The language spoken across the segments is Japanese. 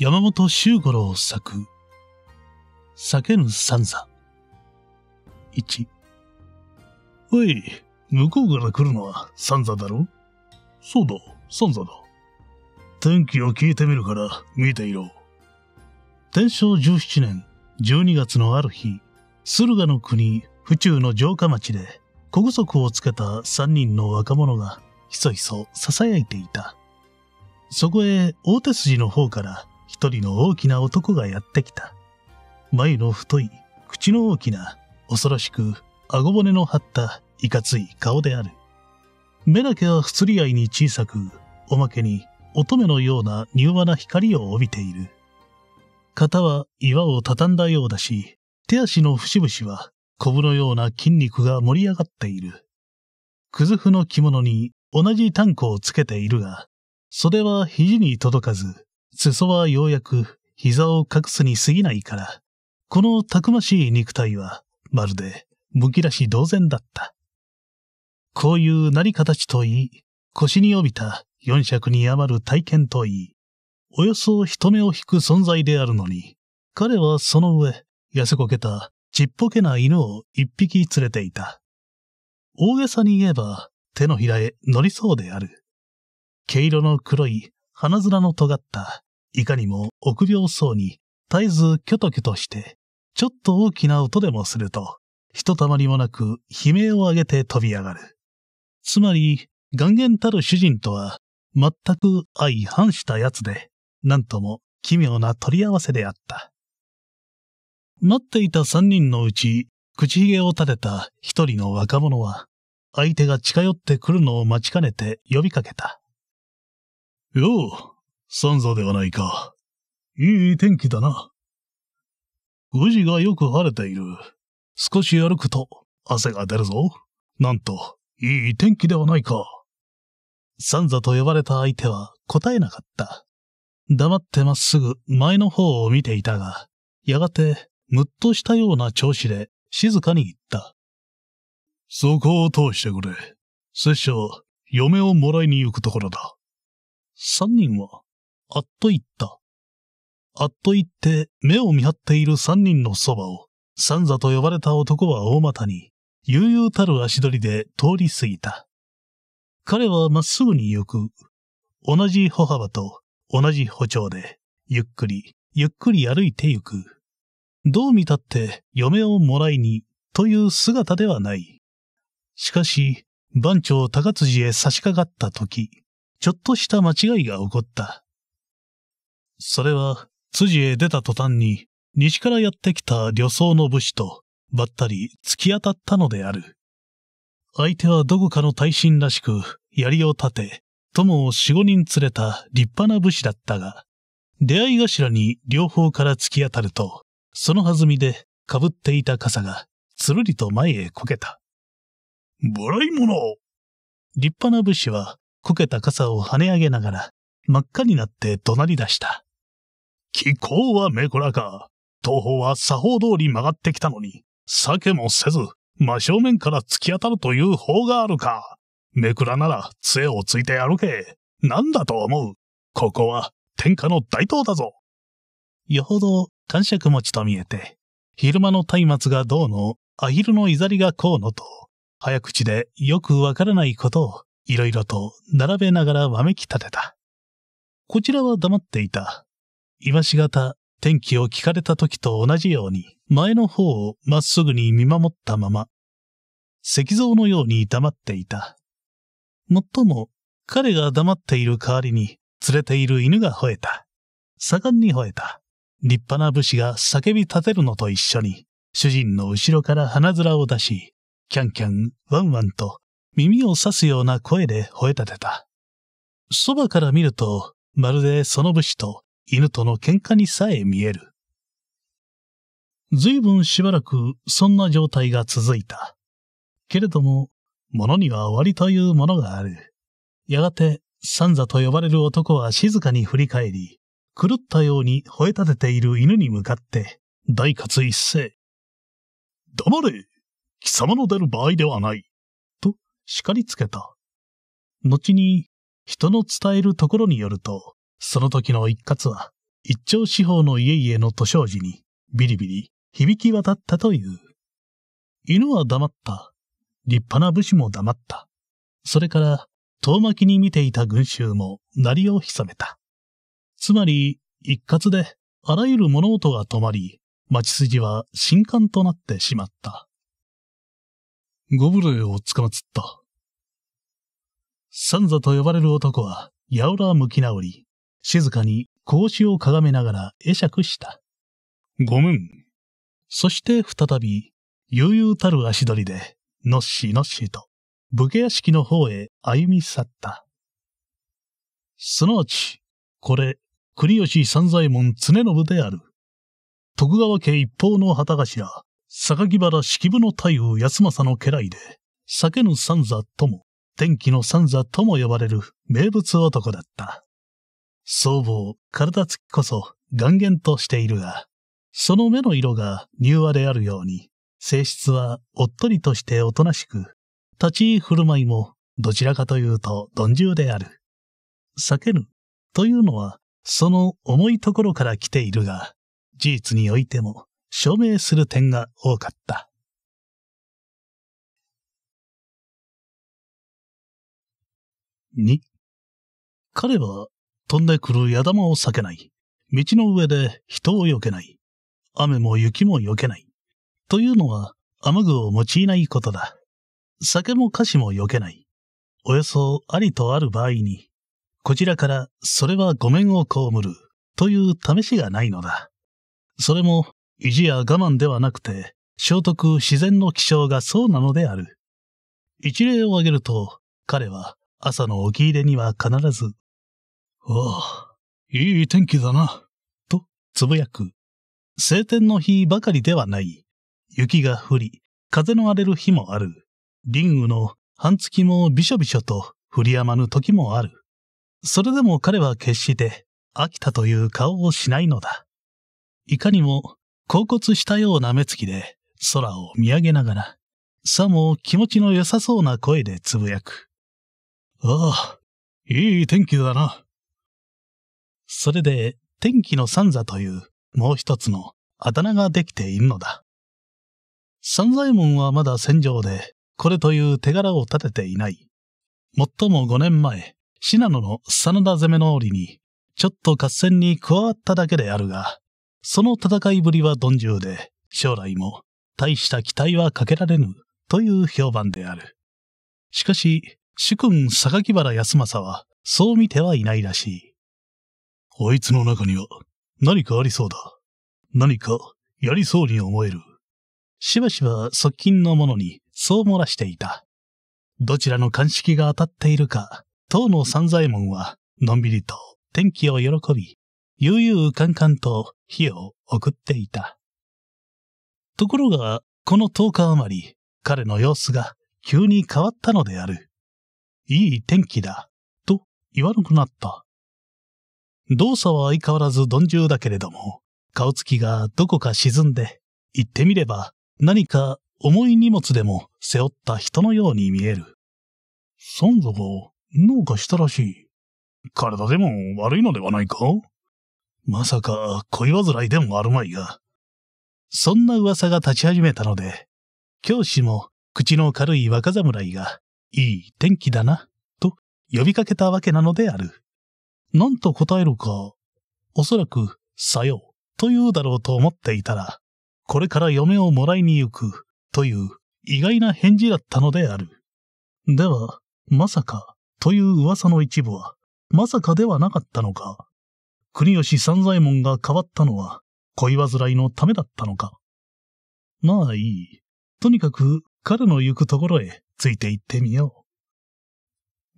山本周五郎作、叫ぬ三座。1。おい、向こうから来るのは三座だろそうだ、三座だ。天気を聞いてみるから見ていろ。天正17年12月のある日、駿河の国府中の城下町で、小不足をつけた三人の若者が、ひそひそ囁いていた。そこへ、大手筋の方から、一人の大きな男がやってきた。眉の太い、口の大きな、恐ろしく、顎骨の張った、いかつい顔である。目だけは不釣り合いに小さく、おまけに乙女のような柔和な光を帯びている。肩は岩を畳んだようだし、手足の節々はコブのような筋肉が盛り上がっている。くずふの着物に同じタンクをつけているが、袖は肘に届かず、裾はようやく膝を隠すに過ぎないから、このたくましい肉体は、まるで、むき出し同然だった。こういうなり形といい、腰に帯びた四尺に余る体験といい、およそ人目を引く存在であるのに、彼はその上、痩せこけたちっぽけな犬を一匹連れていた。大げさに言えば、手のひらへ乗りそうである。毛色の黒い鼻面の尖ったいかにも臆病そうに、絶えずキョトキョトして、ちょっと大きな音でもすると、ひとたまりもなく悲鳴を上げて飛び上がる。つまり、岩元たる主人とは、全く相反したやつで、なんとも奇妙な取り合わせであった。待っていた三人のうち、口ひげを立てた一人の若者は、相手が近寄ってくるのを待ちかねて呼びかけた。よう、ンザではないか。いい天気だな。宇治がよく晴れている。少し歩くと汗が出るぞ。なんと、いい天気ではないか。ンザと呼ばれた相手は答えなかった。黙ってまっすぐ前の方を見ていたが、やがて、むっとしたような調子で静かに言った。そこを通してくれ。拙者は嫁をもらいに行くところだ。三人はあっと言った。あっと言って目を見張っている三人のそばを、三座と呼ばれた男は大股に、悠々たる足取りで通り過ぎた。彼はまっすぐに行く。同じ歩幅と同じ歩調で、ゆっくり、ゆっくり歩いて行く。どう見たって嫁をもらいにという姿ではない。しかし、番長高辻へ差し掛かった時、ちょっとした間違いが起こった。それは、辻へ出た途端に、西からやってきた旅僧の武士と、ばったり突き当たったのである。相手はどこかの大臣らしく、槍を立て、友を四五人連れた立派な武士だったが、出会い頭に両方から突き当たると、その弾みで被っていた傘が、つるりと前へこけた。もらい者立派な武士は、こけた傘を跳ね上げながら、真っ赤になって怒鳴り出した。気候はめこらか。東方は作法通り曲がってきたのに、避けもせず、真正面から突き当たるという法があるか。めくらなら杖をついて歩け。なんだと思う。ここは天下の大東だぞ。よほど感触持ちと見えて、昼間の松明がどうの、アヒルのいざりがこうのと、早口でよくわからないことをいろいろと並べながらわめき立てた。こちらは黙っていた。今しがた天気を聞かれた時と同じように、前の方をまっすぐに見守ったまま、石像のように黙っていた。もっとも、彼が黙っている代わりに、連れている犬が吠えた。盛んに吠えた。立派な武士が叫び立てるのと一緒に、主人の後ろから鼻面を出し、キャンキャン、ワンワンと耳を刺すような声で吠え立てた。そばから見ると、まるでその武士と犬との喧嘩にさえ見える。随分しばらくそんな状態が続いた。けれども、物には終わりというものがある。やがて、三座と呼ばれる男は静かに振り返り、狂ったように吠え立てている犬に向かって、大活一斉。黙れ貴様の出る場合ではないと叱りつけた。後に、人の伝えるところによると、その時の一括は、一丁四方の家々の図書時に、ビリビリ、響き渡ったという。犬は黙った。立派な武士も黙った。それから、遠巻きに見ていた群衆も、鳴りを潜めた。つまり、一括で、あらゆる物音が止まり、町筋は新刊となってしまった。ご無礼をつかまつった。三座と呼ばれる男は、やおら向き直り、静かに格子をかがめながら会釈した。ごめん。そして再び、悠々たる足取りで、のっしのっしと、武家屋敷の方へ歩み去った。すなわち、これ、国吉三左衛門常信である。徳川家一方の旗頭、榊原式部の太夫康政の家来で、酒の三座とも、天気の三座とも呼ばれる名物男だった。僧帽、体つきこそ、眼元としているが、その目の色が柔和であるように、性質はおっとりとしておとなしく、立ち居振る舞いもどちらかというと鈍重である。避けぬというのは、その重いところから来ているが、事実においても証明する点が多かった。二、彼は飛んでくる矢玉を避けない。道の上で人を避けない。雨も雪も避けない。というのは、雨具を用いないことだ。酒も菓子も避けない。およそありとある場合に、こちらからそれはごめんをこむるという試しがないのだ。それも意地や我慢ではなくて、聖徳自然の気象がそうなのである。一例を挙げると、彼は朝のおき入れには必ずああ、いい天気だな、とつぶやく。晴天の日ばかりではない。雪が降り、風の荒れる日もある。リングの半月もびしょびしょと降りやまぬ時もある。それでも彼は決して飽きたという顔をしないのだ。いかにも、恍惚したような目つきで空を見上げながら、さも気持ちの良さそうな声でつぶやく。ああ、いい天気だな。それで天気の三座というもう一つのあだ名ができているのだ。三左衛門はまだ戦場で、これという手柄を立てていない。もっとも五年前、信濃の真田攻めの折に、ちょっと合戦に加わっただけであるが、その戦いぶりは鈍重で、将来も大した期待はかけられぬという評判である。しかし、主君榊原康政はそう見てはいないらしい。あいつの中には何かありそうだ。何かやりそうに思える。しばしば側近の者にそう漏らしていた。どちらの鑑識が当たっているか、当の三左衛門はのんびりと天気を喜び、悠々カンカンと火を送っていた。ところが、この10日余り、彼の様子が急に変わったのである。いい天気だ、と言わなくなった。動作は相変わらず鈍重だけれども、顔つきがどこか沈んで、言ってみれば何か重い荷物でも背負った人のように見える。三座が農家したらしい。体でも悪いのではないかまさか恋煩いでもあるまいが。そんな噂が立ち始めたので、教師も口の軽い若侍が、いい天気だな、と呼びかけたわけなのである。何と答えるか、おそらく、さよう、と言うだろうと思っていたら、これから嫁をもらいに行く、という意外な返事だったのである。では、まさか、という噂の一部は、まさかではなかったのか。国吉三左衛門が変わったのは、恋煩いのためだったのか。まあいい。とにかく、彼の行くところへついて行ってみよ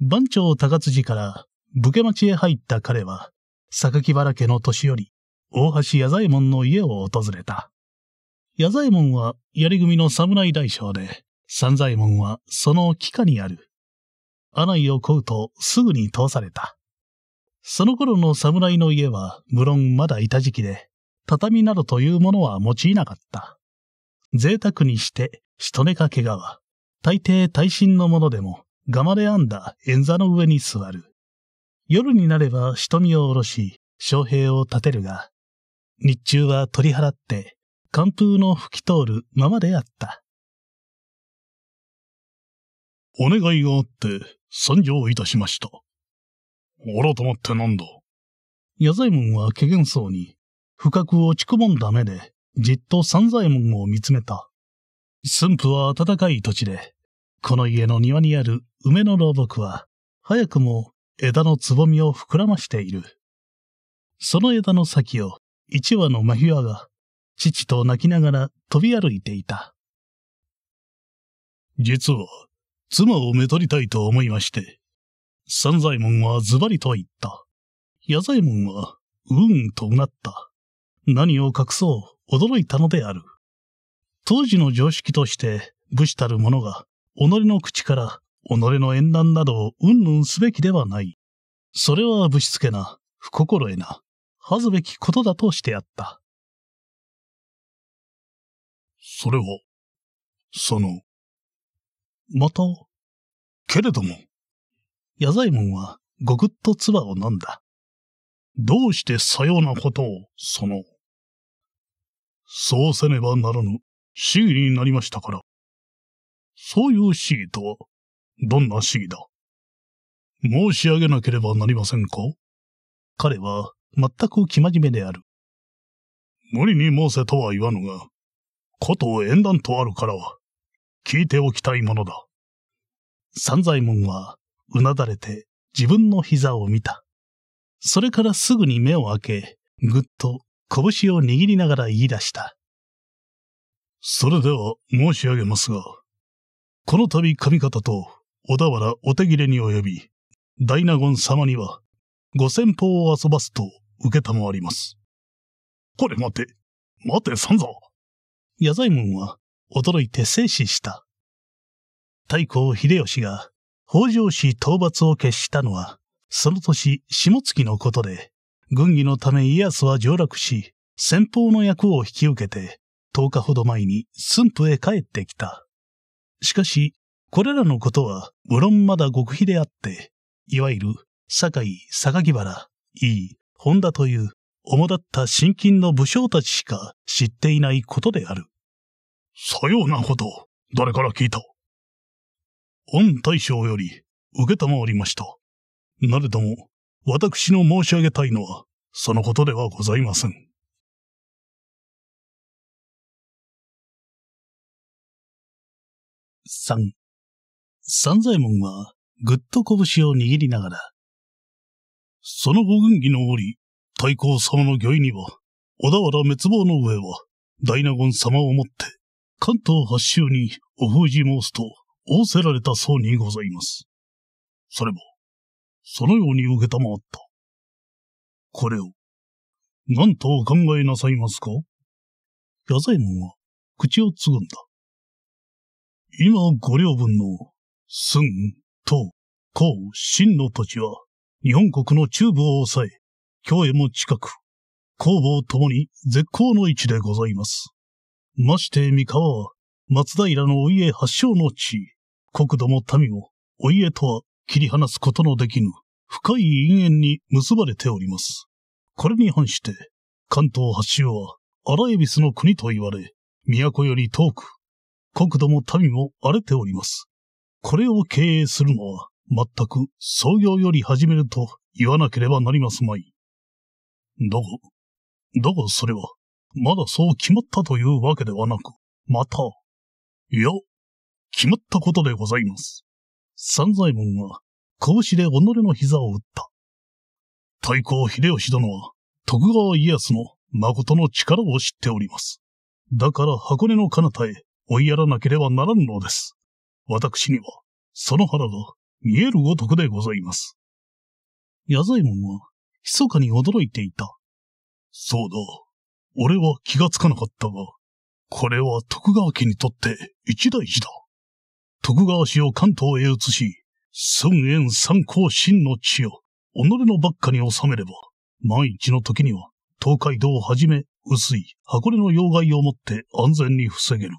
う。番長高辻から武家町へ入った彼は、榊原家の年寄り、大橋矢左衛門の家を訪れた。矢左衛門は槍組の侍大将で、三左衛門はその帰下にある。穴内を請うとすぐに通された。その頃の侍の家は、無論まだいた時期で、畳などというものは用いなかった。贅沢にして、人根かがは、大抵耐震のものでも、釜で編んだ円座の上に座る。夜になれば瞳を下ろし、将兵を立てるが、日中は取り払って、寒風の吹き通るままであった。お願いがあって、参上いたしました。改まってなんだ矢左衛門は怪げそうに、深く落ちくもんだ目で、じっと三左衛門を見つめた。駿府は暖かい土地で、この家の庭にある梅の老木は、早くも枝のつぼみを膨らましている。その枝の先を一羽のマヒワアが、父と泣きながら飛び歩いていた。実は、妻をめとりたいと思いまして、三左衛門はズバリと言った。矢左衛門は、うんとうなった。何を隠そう、驚いたのである。当時の常識として、武士たる者が、己の口から己の縁談など、うんぬんすべきではない。それはぶしつけな、不心得な、恥ずべきことだとしてあった。それは、その、また、けれども。矢左衛門は、ごくっと唾を飲んだ。どうしてさようなことを、その、そうせねばならぬ、死になりましたから。そういう死意とは、どんな主義だ申し上げなければなりませんか彼は全く生真面目である。無理に申せとは言わぬが、こと縁談とあるからは、聞いておきたいものだ。三左衛門は、うなだれて自分の膝を見た。それからすぐに目を開け、ぐっと拳を握りながら言い出した。それでは申し上げますが、この度髪方と小田原お手切れに及び、大納言様には、ご先方を遊ばすと、受けたまわります。これ待て、待て三座矢左衛門は、驚いて静止した。太閤秀吉が、北条氏討伐を決したのは、その年、下月のことで、軍議のため家康は上洛し、先方の役を引き受けて、10日ほど前に駿府へ帰ってきた。しかし、これらのことは、無論まだ極秘であって、いわゆる、酒井、坂木原、いい、本田という、主だった新金の武将たちしか知っていないことである。さようなこと、誰から聞いた恩大将より、受けたまわりました。なれども、私の申し上げたいのは、そのことではございません。三。三左衛門はぐっと拳を握りながら、その五軍儀の折、太閤様の御意には、小田原滅亡の上は、大納言様をもって、関東八州にお封じ申すと仰せられたそうにございます。それも、そのように受けたまわった。これを、何とお考えなさいますか矢左衛門は口をつぐんだ。今、五両分の寸、東、江、秦の土地は、日本国の中部を抑え、京へも近く、工房ともに絶好の位置でございます。まして三河は、松平のお家発祥の地、国土も民も、お家とは切り離すことのできぬ、深い因縁に結ばれております。これに反して、関東発祥は、荒恵比寿の国と言われ、都より遠く、国土も民も荒れております。これを経営するのは、全く創業より始めると言わなければなりますまい。だが、だがそれは、まだそう決まったというわけではなく、また、いや、決まったことでございます。三左衛門は、拳で己の膝を打った。太閤秀吉殿は、徳川家康の誠の力を知っております。だから箱根の彼方へ追いやらなければならんのです。私には、その腹が見えるごとくでございます。矢左衛門は、密かに驚いていた。そうだ。俺は気がつかなかったが、これは徳川家にとって一大事だ。徳川氏を関東へ移し、孫延三公真の地を、己のばっかに収めれば、万一の時には、東海道をはじめ、薄い箱根の要害をもって安全に防げる。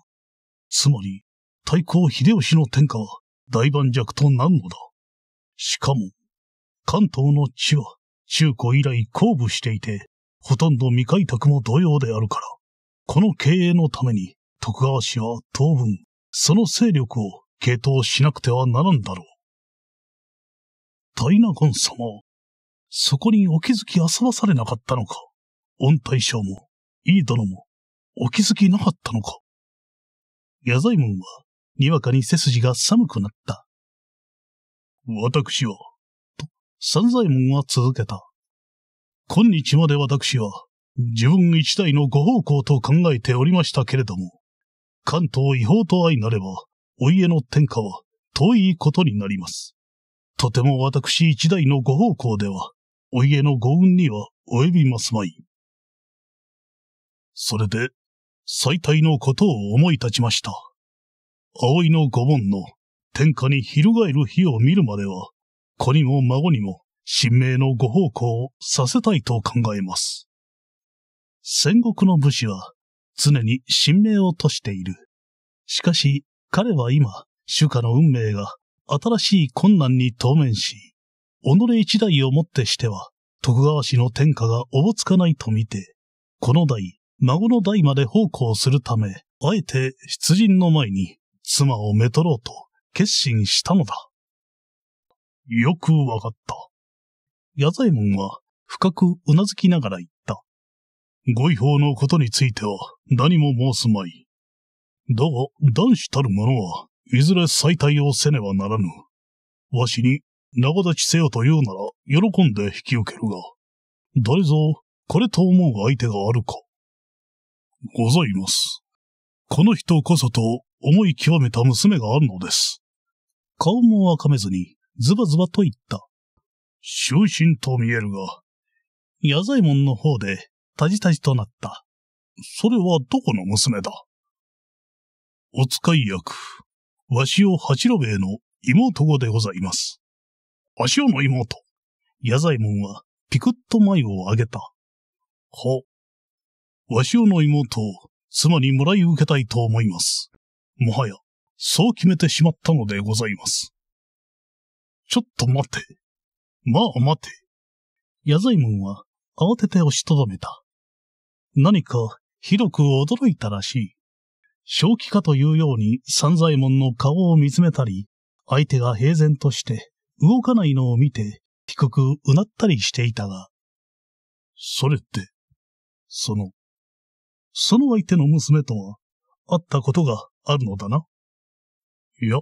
つまり、大公秀吉の天下は大盤弱となるのだ。しかも、関東の地は中古以来公布していて、ほとんど未開拓も同様であるから、この経営のために徳川氏は当分、その勢力を傾倒しなくてはならんだろう。大納言様、そこにお気づきあさわされなかったのか御大将も、いい殿も、お気づきなかったのか矢左衛門はにわかに背筋が寒くなった。私は、と、三左衛門は続けた。今日まで私は、自分一体のご奉公と考えておりましたけれども、関東違法と相なれば、お家の天下は遠いことになります。とても私一代のご奉公では、お家のご運には及びますまい。それで、最大のことを思い立ちました。葵の御門の天下に翻る日を見るまでは、子にも孫にも神明のご奉公をさせたいと考えます。戦国の武士は常に神明をとしている。しかし彼は今、主家の運命が新しい困難に当面し、己一代をもってしては、徳川氏の天下がおぼつかないとみて、この代、孫の代まで奉公するため、あえて出陣の前に妻をめとろうと決心したのだ。よくわかった。矢左衛門は深くうなずきながら言った。ご違法のことについては何も申すまい。だが男子たる者はいずれ再退をせねばならぬ。わしに長立ちせよと言うなら喜んで引き受けるが、誰ぞこれと思う相手があるか。ございます。この人こそと思い極めた娘があるのです。顔も赤めずに、ズバズバと言った。終身と見えるが、矢左衛門の方で、たじたじとなった。それはどこの娘だお使い役、わしお八郎兵衛の妹子でございます。わしおの妹。矢左衛門は、ピクッと眉を上げた。ほ。わしおの妹を妻にもらい受けたいと思います。もはや、そう決めてしまったのでございます。ちょっと待て。まあ待て。矢左衛門は慌てて押しとどめた。何か広く驚いたらしい。正気かというように三左衛門の顔を見つめたり、相手が平然として動かないのを見て低くうなったりしていたが、それって、その、その相手の娘とは会ったことがあるのだな。いや、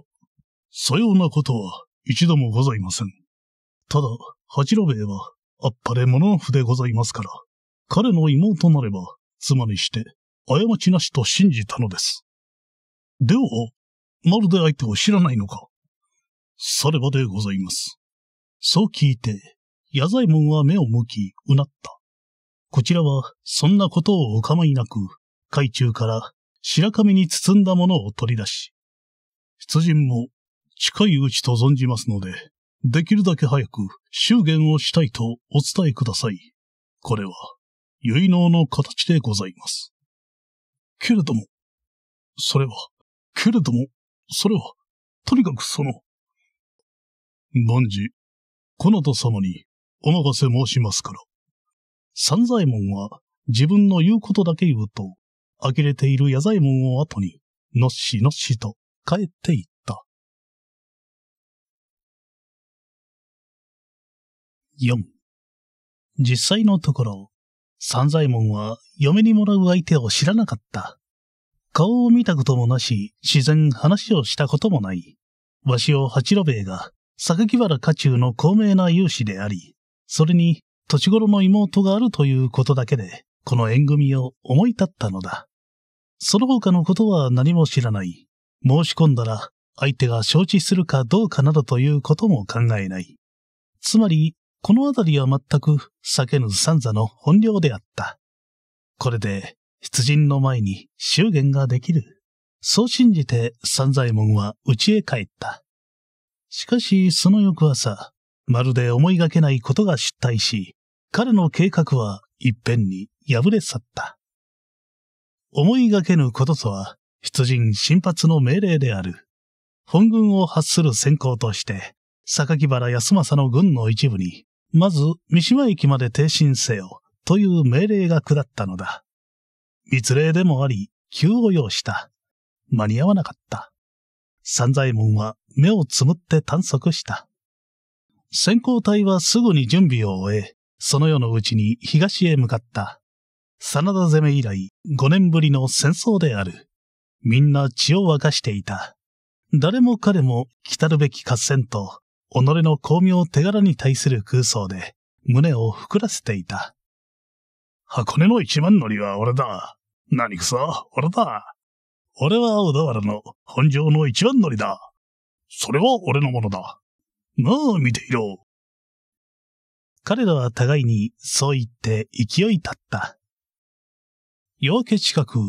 さようなことは一度もございません。ただ、八郎兵衛は、あっぱれ者のでございますから、彼の妹なれば、妻にして、過ちなしと信じたのです。では、まるで相手を知らないのかさればでございます。そう聞いて、矢左衛門は目を向き、うなった。こちらは、そんなことをお構いなく、海中から白紙に包んだものを取り出し、出陣も近いうちと存じますので、できるだけ早く祝言をしたいとお伝えください。これは、結納の形でございます。けれども、それは、けれども、それは、とにかくその、万事、このと様にお任せ申しますから。三左衛門は自分の言うことだけ言うと、呆れている矢左衛門を後に、のっしのっしと帰っていった。4. 実際のところ、三左衛門は嫁にもらう相手を知らなかった。顔を見たこともなし、自然話をしたこともない。わしを八郎兵衛が、榊原家中の高名な勇士であり、それに、土地頃の妹があるということだけで、この縁組を思い立ったのだ。その他のことは何も知らない。申し込んだら、相手が承知するかどうかなどということも考えない。つまり、このあたりは全く避けぬ三座の本領であった。これで、出陣の前に祝言ができる。そう信じて三左衛門は家へ帰った。しかし、その翌朝、まるで思いがけないことが失態し、彼の計画は一遍に破れ去った。思いがけぬこととは、出陣新発の命令である。本軍を発する先行として、榊原康政の軍の一部に、まず三島駅まで挺進せよ、という命令が下ったのだ。密令でもあり、急を要した。間に合わなかった。三左衛門は目をつむって探索した。先行隊はすぐに準備を終え、その夜のうちに東へ向かった。真田攻め以来五年ぶりの戦争である。みんな血を沸かしていた。誰も彼も来たるべき合戦と、己の巧妙手柄に対する空想で、胸を膨らせていた。箱根の一番乗りは俺だ。何くそ、俺だ。俺は小田原の本庄の一番乗りだ。それは俺のものだ。まあ、見ていろ。彼らは互いにそう言って勢い立った。夜明け近く、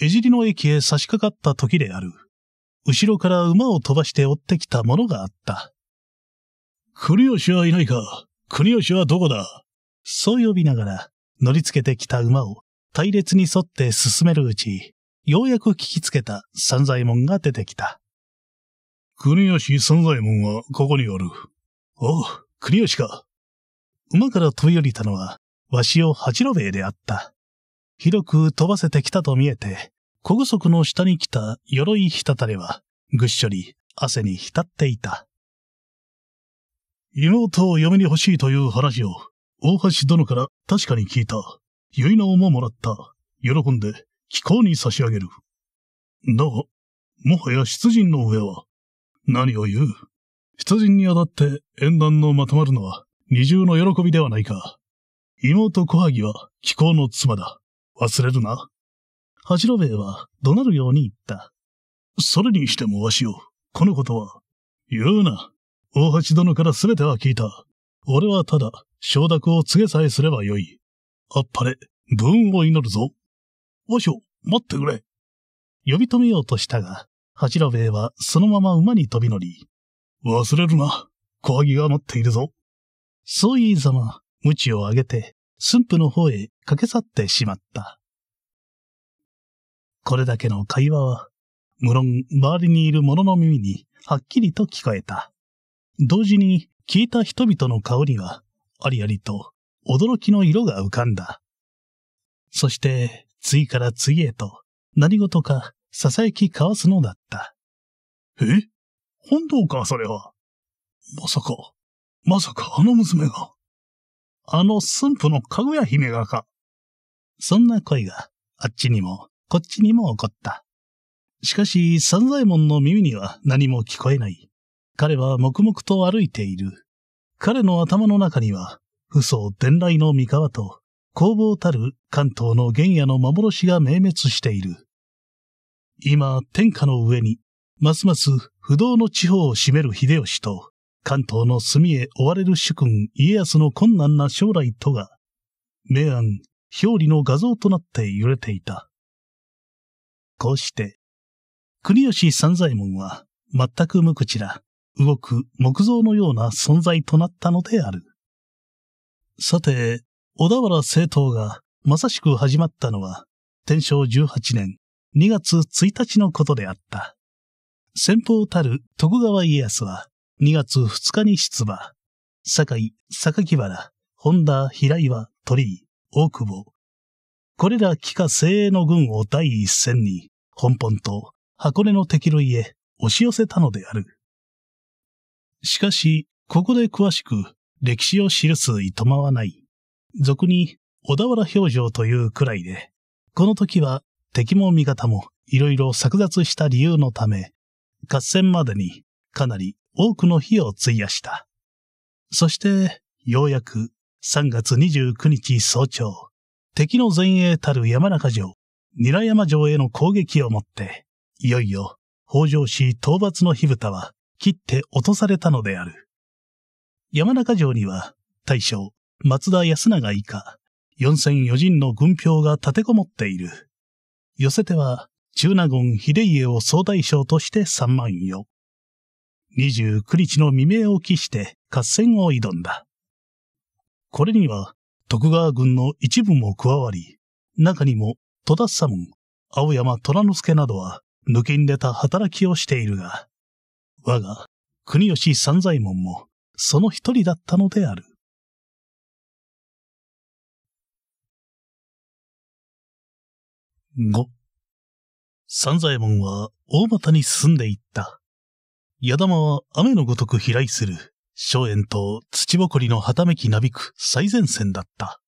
江尻の駅へ差し掛かった時である。後ろから馬を飛ばして追ってきたものがあった。国吉はいないか国吉はどこだそう呼びながら、乗りつけてきた馬を隊列に沿って進めるうち、ようやく聞きつけた三左衛門が出てきた。国吉三左衛門はここにある。おう、国吉か。馬から飛び降りたのは、わしを八郎兵衛であった。広く飛ばせてきたと見えて、小具足の下に来た鎧たたれは、ぐっしょり汗に浸っていた。妹を嫁に欲しいという話を、大橋殿から確かに聞いた。結納ももらった。喜んで、気候に差し上げる。だが、もはや出陣の親は、何を言う出陣にあたって縁談のまとまるのは二重の喜びではないか。妹小萩は気候の妻だ。忘れるな。八郎兵衛は怒鳴るように言った。それにしてもわしよ、このことは。言うな。大橋殿からすべては聞いた。俺はただ、承諾を告げさえすればよい。あっぱれ、文を祈るぞ。わしょ、待ってくれ。呼び止めようとしたが、八郎兵衛はそのまま馬に飛び乗り、忘れるな。小萩が待っているぞ。そう言いざま、無知を上げて、駿府の方へ駆け去ってしまった。これだけの会話は、無論周りにいる者の耳にはっきりと聞こえた。同時に聞いた人々の顔には、ありありと驚きの色が浮かんだ。そして、次から次へと何事か囁き交わすのだった。え本当か、それは。まさか、まさかあの娘が。あの駿府のかぐや姫がか。そんな声が、あっちにも、こっちにも起こった。しかし、三左衛門の耳には何も聞こえない。彼は黙々と歩いている。彼の頭の中には、不伝来の三河と、工房たる関東の原野の幻が明滅している。今、天下の上に、ますます不動の地方を占める秀吉と、関東の隅へ追われる主君家康の困難な将来とが、明暗、表裏の画像となって揺れていた。こうして、国吉三左衛門は全く無口な、動く木造のような存在となったのである。さて、小田原政党がまさしく始まったのは、天正十八年2月1日のことであった。先方たる徳川家康は、2月2日に出馬。坂井、坂木原、本田、平岩、鳥居、大久保。これら帰化精鋭の軍を第一線に、本本と箱根の敵類へ押し寄せたのである。しかし、ここで詳しく歴史を記すいとまはない。俗に小田原表情というくらいで、この時は敵も味方もいろいろ雑した理由のため、合戦までにかなり多くの日を費やした。そして、ようやく3月29日早朝、敵の前衛たる山中城、ニラ山城への攻撃をもって、いよいよ北条氏討伐の火蓋は切って落とされたのである。山中城には大将松田康長以下四千余人の軍票が立てこもっている。寄せては中納言秀家を総大将として三万余。29日の未明を期して合戦を挑んだ。これには徳川軍の一部も加わり、中にも戸田左門、青山虎之助などは抜けんでた働きをしているが、我が国吉三左衛門もその一人だったのである。五。三左衛門は大股に進んでいった。矢玉は雨のごとく飛来する、荘園と土ぼこりのはためきなびく最前線だった。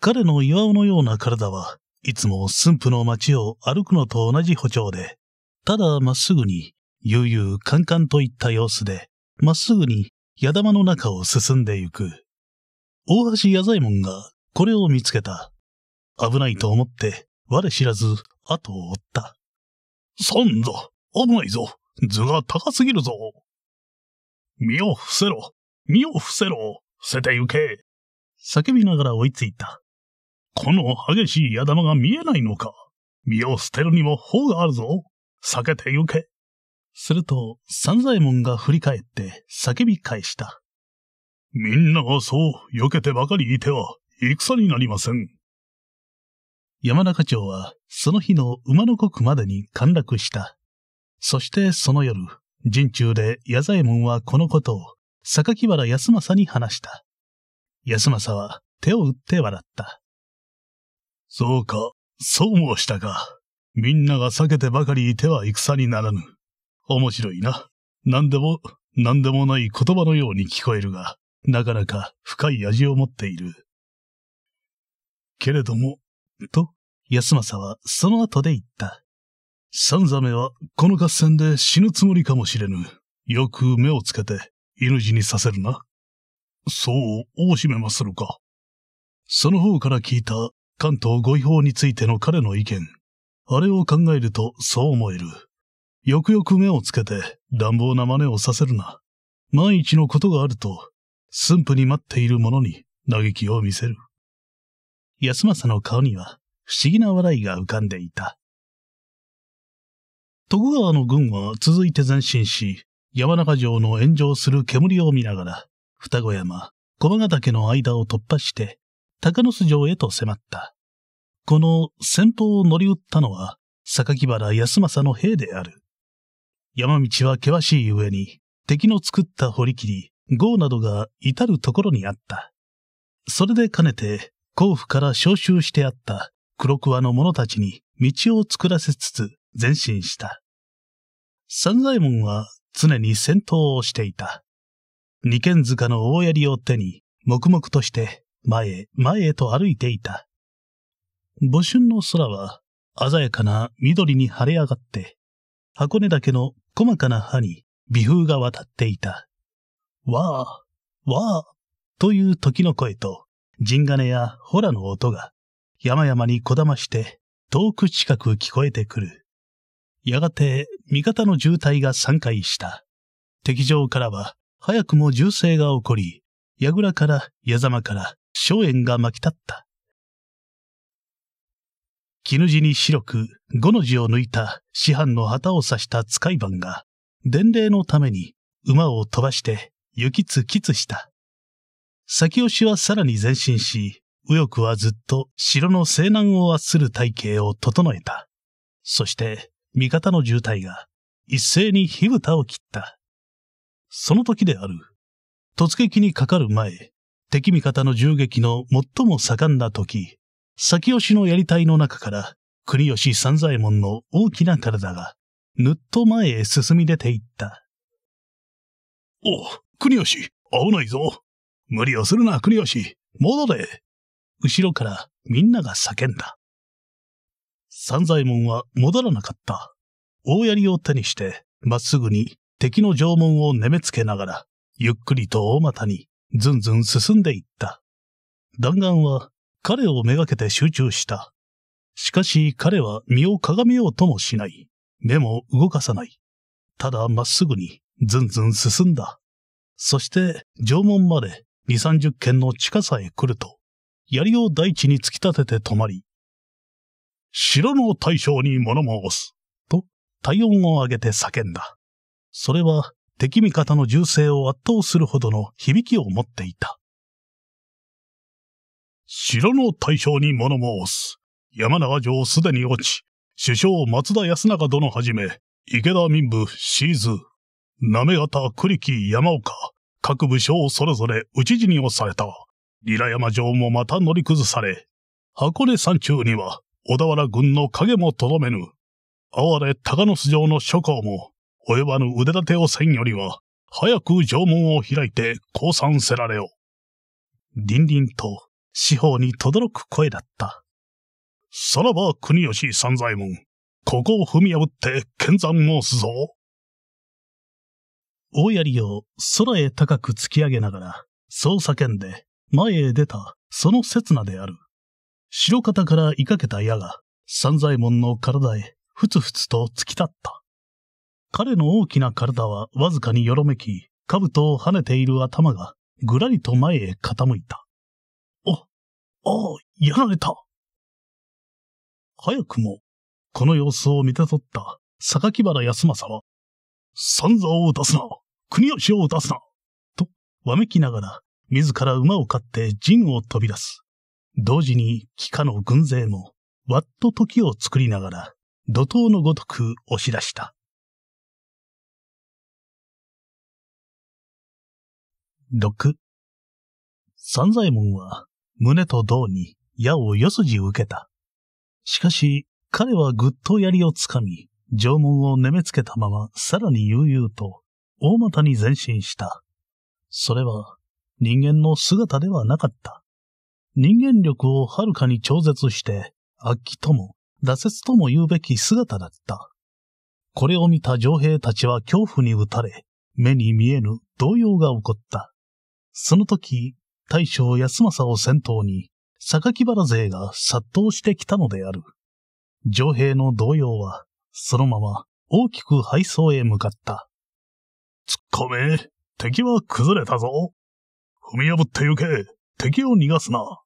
彼の岩尾のような体はいつも駿府の町を歩くのと同じ歩調で、ただまっすぐに、悠々カンカンといった様子で、まっすぐに矢玉の中を進んでゆく。大橋矢左衛門がこれを見つけた。危ないと思って、我知らず後を追った。さんぞ、危ないぞ。図が高すぎるぞ。身を伏せろ身を伏せろ捨てて行け叫びながら追いついた。この激しい矢玉が見えないのか身を捨てるにも方があるぞ避けて行けすると、三左衛門が振り返って叫び返した。みんながそう避けてばかりいては戦になりません。山中町はその日の馬の国までに陥落した。そしてその夜、陣中で矢左衛門はこのことを、榊原康政に話した。康政は手を打って笑った。そうか、そうもしたか。みんなが避けてばかりいては戦にならぬ。面白いな。何でも、何でもない言葉のように聞こえるが、なかなか深い味を持っている。けれども、と、安政はその後で言った。サンザメはこの合戦で死ぬつもりかもしれぬ。よく目をつけて、犬死にさせるな。そう、大しめまするか。その方から聞いた関東ご違法についての彼の意見。あれを考えるとそう思える。よくよく目をつけて乱暴な真似をさせるな。万一のことがあると、駿府に待っている者に嘆きを見せる。安政の顔には不思議な笑いが浮かんでいた。徳川の軍は続いて前進し、山中城の炎上する煙を見ながら、双子山、駒ヶ岳の間を突破して、高野巣城へと迫った。この先方を乗り打ったのは、榊原康政の兵である。山道は険しい上に、敵の作った堀切、豪などが至るところにあった。それでかねて、甲府から召集してあった黒桑の者たちに道を作らせつつ、前進した。三左衛門は常に戦闘をしていた。二軒塚の大槍を手に、黙々として前へ前へと歩いていた。母春の空は鮮やかな緑に晴れ上がって、箱根岳の細かな葉に微風が渡っていた。わあ、わあ、という時の声と、陣金やホラの音が、山々にこだまして、遠く近く聞こえてくる。やがて味方の渋滞が散開した。敵上からは早くも銃声が起こり、倉から矢様から荘園が巻き立った。絹地に白く五の字を抜いた師範の旗を刺した使い番が、伝令のために馬を飛ばして行きつきつした。先押しはさらに前進し、右翼はずっと城の西南を圧する体系を整えた。そして、味方の渋滞が一斉に火蓋を切った。その時である。突撃にかかる前、敵味方の銃撃の最も盛んな時、先押しのやり隊の中から、国吉三左衛門の大きな体が、ぬっと前へ進み出ていった。おう、国吉、危ないぞ。無理をするな、国吉。戻れ。後ろからみんなが叫んだ。三左衛門は戻らなかった。大槍を手にして、まっすぐに敵の城門をねめつけながら、ゆっくりと大股に、ずんずん進んでいった。弾丸は彼をめがけて集中した。しかし彼は身をかがめようともしない。目も動かさない。ただまっすぐに、ずんずん進んだ。そして、城門まで二三十軒の近さへ来ると、槍を大地に突き立てて止まり、城の大将に物申す。と、体温を上げて叫んだ。それは、敵味方の銃声を圧倒するほどの響きを持っていた。城の大将に物申す。山長城すでに落ち、首相松田康中殿はじめ、池田民部、シーズ、なめがた、栗木、山岡、各武将それぞれ討ち死にをされた。リラ山城もまた乗り崩され、箱根山中には小田原軍の影もとどめぬ。哀れ高野巣城の諸侯も、及ばぬ腕立てをせんよりは、早く城門を開いて降参せられよ。りんりんと四方に轟く声だった。さらば国吉三左衛門、ここを踏み破って剣山申すぞ。大槍を空へ高く突き上げながら、そう叫んで前へ出たその刹那である。白方からいかけた矢が、三左衛門の体へ、ふつふつと突き立った。彼の大きな体はわずかによろめき、兜を跳ねている頭が、ぐらりと前へ傾いた。お、あ、やられた。早くも、この様子を見て取った榊原康政は、三座を出すな国吉を出すなと、わめきながら、自ら馬を飼って陣を飛び出す。同時に帰化の軍勢も、わっと時を作りながら、怒涛のごとく押し出した。六。三左衛門は、胸と胴に矢を四筋受けた。しかし、彼はぐっと槍をつかみ、城門を眠めつけたまま、さらに悠々と、大股に前進した。それは、人間の姿ではなかった。人間力をはるかに超絶して、悪気とも、挫折とも言うべき姿だった。これを見た上兵たちは恐怖に打たれ、目に見えぬ動揺が起こった。その時、大将安政を先頭に、榊原勢が殺到してきたのである。上兵の動揺は、そのまま大きく敗走へ向かった。突っ込め、敵は崩れたぞ。踏み破って行け、敵を逃がすな。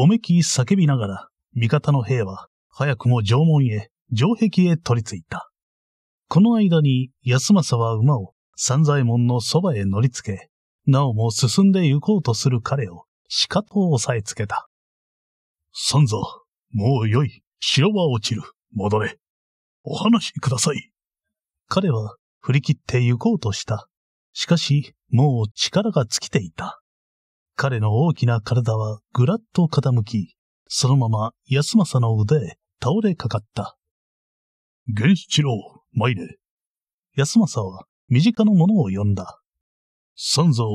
おめき叫びながら、味方の兵は、早くも城門へ、城壁へ取り付いた。この間に、安政は馬を、三左衛門のそばへ乗り付け、なおも進んで行こうとする彼を、しかと押さえつけた。三座、もうよい。城は落ちる。戻れ。お話しください。彼は振り切って行こうとした。しかし、もう力が尽きていた。彼の大きな体はぐらっと傾き、そのまま安政の腕へ倒れかかった。源七郎、参れ。安政は身近なものを呼んだ。三蔵、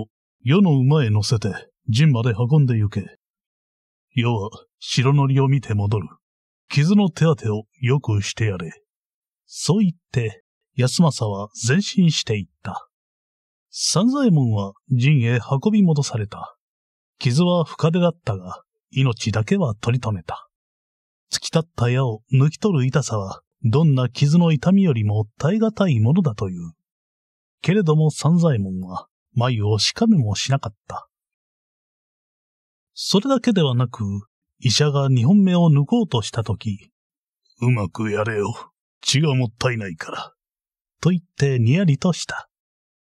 世の馬へ乗せて、陣まで運んで行け。世は白のりを見て戻る。傷の手当てをよくしてやれ。そう言って、安政は前進していった。三左衛門は陣へ運び戻された。傷は深手だったが、命だけは取り留めた。突き立った矢を抜き取る痛さは、どんな傷の痛みよりも耐え難いものだという。けれども三左衛門は、眉をしかめもしなかった。それだけではなく、医者が二本目を抜こうとしたとき、うまくやれよ。血がもったいないから。と言ってにやりとした。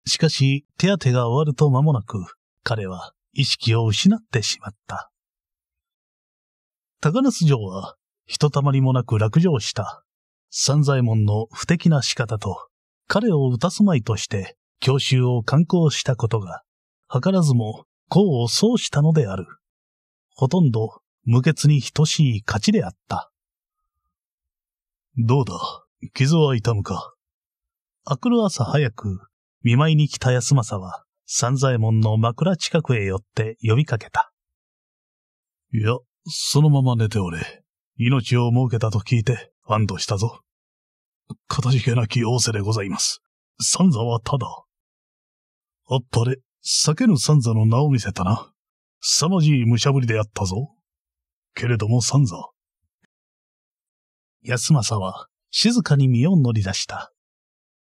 しかし、手当てが終わると間もなく、彼は意識を失ってしまった。高梨城は、ひとたまりもなく落城した。三左衛門の不敵な仕方と、彼を打たすまいとして、教習を観行したことが、図らずも功を奏したのである。ほとんど無血に等しい勝ちであった。どうだ、傷は痛むか。明くる朝早く、見舞いに来た安政は、三左衛門の枕近くへ寄って呼びかけた。いや、そのまま寝ておれ。命を設けたと聞いて安堵したぞ。かたじけなき仰せでございます。三座はただ。あっぱれ、酒ぬ三座の名を見せたな。凄まじい無茶ぶりであったぞ。けれども三座。安政は静かに身を乗り出した。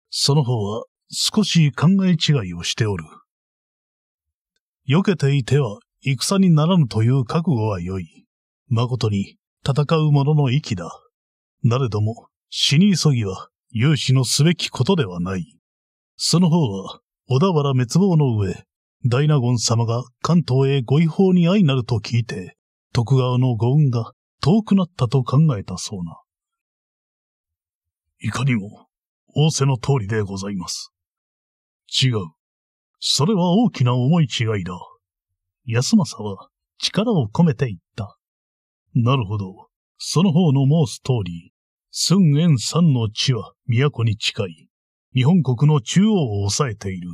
その方は少し考え違いをしておる。避けていては戦にならぬという覚悟は良い。誠に戦う者の息だ。誰ども死に急ぎは勇士のすべきことではない。その方は小田原滅亡の上、大納言様が関東へご違法に相なると聞いて、徳川のご運が遠くなったと考えたそうな。いかにも、仰せの通りでございます。違う。それは大きな思い違いだ。安政は力を込めて言った。なるほど。その方の申す通り、寸縁三の地は都に近い、日本国の中央を抑えている。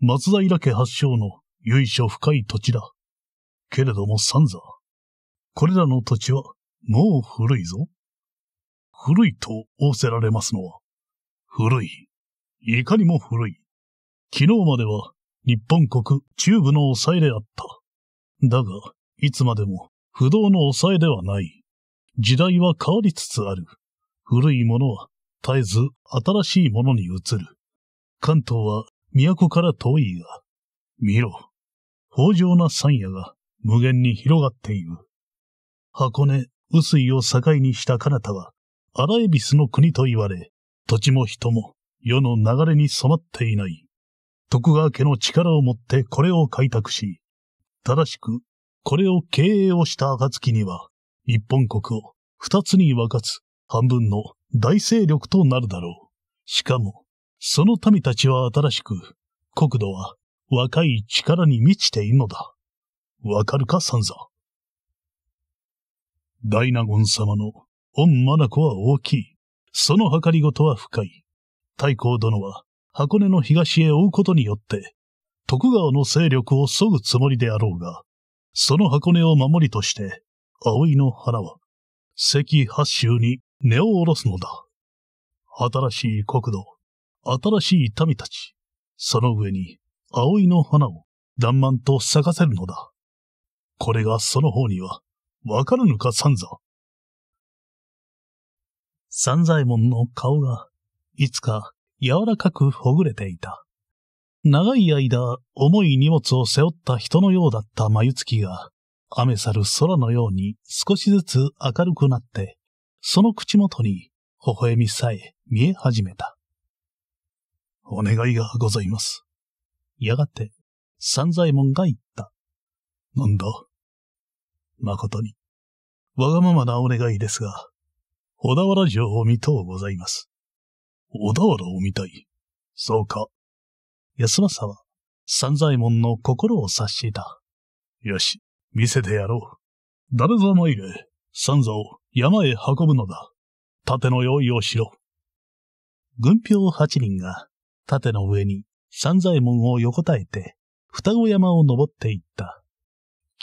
松平家発祥の由緒深い土地だ。けれども三座。これらの土地はもう古いぞ。古いと仰せられますのは、古い。いかにも古い。昨日までは日本国中部の抑えであった。だが、いつまでも不動の抑えではない。時代は変わりつつある。古いものは絶えず新しいものに移る。関東は都から遠いが、見ろ。豊穣な山野が無限に広がっている。箱根、雨水を境にした彼方は、荒恵比寿の国と言われ、土地も人も世の流れに染まっていない。徳川家の力を持ってこれを開拓し、正しくこれを経営をした暁には、日本国を二つに分かつ半分の大勢力となるだろう。しかも、その民たちは新しく、国土は若い力に満ちているのだ。わかるか、三座。大納言様の御眼は大きい。その計りごとは深い。太閤殿は箱根の東へ追うことによって、徳川の勢力を削ぐつもりであろうが、その箱根を守りとして、葵の花は、関八州に根を下ろすのだ。新しい国土、新しい民たち、その上に葵の花を断満と咲かせるのだ。これがその方には、わからぬか三座。三左衛門の顔が、いつか柔らかくほぐれていた。長い間、重い荷物を背負った人のようだった眉月が、雨去る空のように少しずつ明るくなって、その口元に微笑みさえ見え始めた。お願いがございます。やがて、三左衛門が言った。なんだ誠に。わがままなお願いですが、小田原城を見とうございます。小田原を見たい。そうか。安政は、三左衛門の心を察していた。よし、見せてやろう。誰ぞ参れ、三座を山へ運ぶのだ。盾の用意をしろ。軍票八人が、盾の上に三左衛門を横たえて、双子山を登っていった。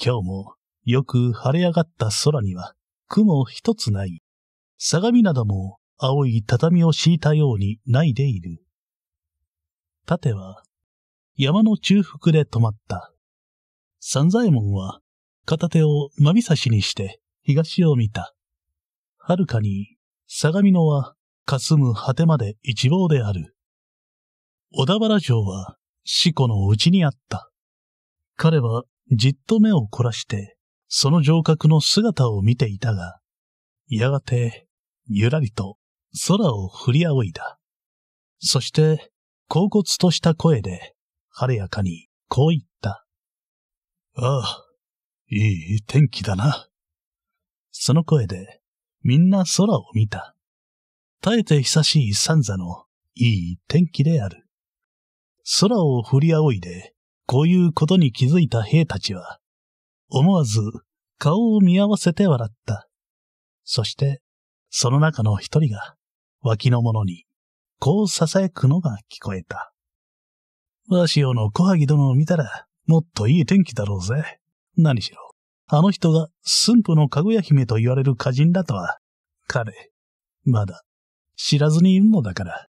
今日も、よく晴れ上がった空には、雲一つない。相模ども青い畳を敷いたようにないでいる。盾は山の中腹で止まった。三左衛門は片手をまびさしにして東を見た。はるかに相模野は霞む果てまで一望である。小田原城は四股の内にあった。彼はじっと目を凝らして、その城郭の姿を見ていたが、やがて、ゆらりと空を振り仰いだ。そして、恍惚とした声で、晴れやかに、こう言った。ああ、いい天気だな。その声で、みんな空を見た。耐えて久しい三座のいい天気である。空を振り仰いで、こういうことに気づいた兵たちは、思わず顔を見合わせて笑った。そして、その中の一人が、脇の者に、こう囁くのが聞こえた。わしおの小萩殿を見たら、もっといい天気だろうぜ。何しろ、あの人が駿府のかぐや姫と言われる歌人だとは、彼、まだ知らずにいるのだから。